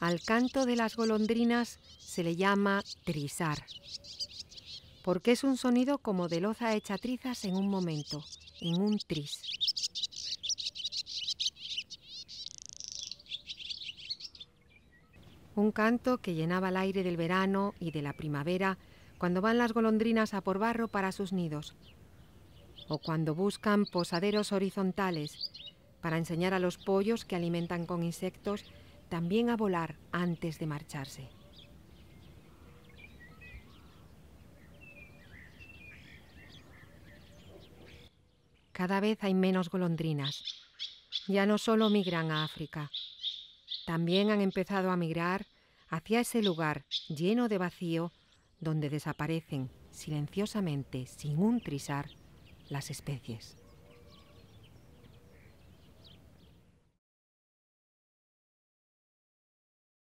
Al canto de las golondrinas se le llama trizar, porque es un sonido como de loza hecha trizas en un momento, en un tris. Un canto que llenaba el aire del verano y de la primavera cuando van las golondrinas a por barro para sus nidos, o cuando buscan posaderos horizontales para enseñar a los pollos que alimentan con insectos también a volar antes de marcharse. Cada vez hay menos golondrinas. Ya no solo migran a África, también han empezado a migrar hacia ese lugar lleno de vacío donde desaparecen silenciosamente, sin un trisar, las especies.